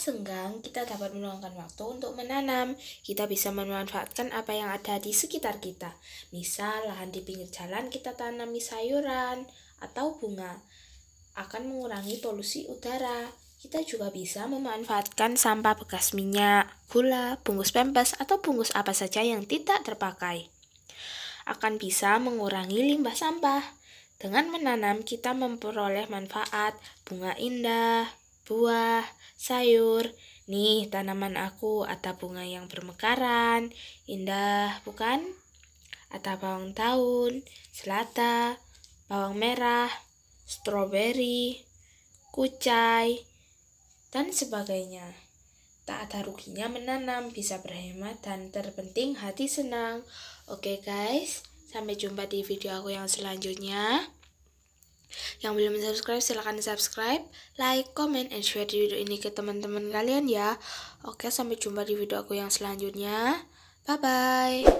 senggang, kita dapat meluangkan waktu untuk menanam. Kita bisa memanfaatkan apa yang ada di sekitar kita. Misal, lahan di pinggir jalan kita tanami sayuran atau bunga. Akan mengurangi polusi udara. Kita juga bisa memanfaatkan sampah bekas minyak, gula, bungkus pempes, atau bungkus apa saja yang tidak terpakai. Akan bisa mengurangi limbah sampah. Dengan menanam, kita memperoleh manfaat bunga indah, buah, sayur. Nih, tanaman aku atau bunga yang bermekaran, indah, bukan? Atau bawang tahun, selata, bawang merah, stroberi, kucai, dan sebagainya. Tak ada ruginya menanam, bisa berhemat, dan terpenting hati senang. Oke guys, sampai jumpa di video aku yang selanjutnya. Yang belum subscribe silahkan subscribe, like, comment, and share video ini ke teman-teman kalian ya. Oke, sampai jumpa di video aku yang selanjutnya. Bye-bye.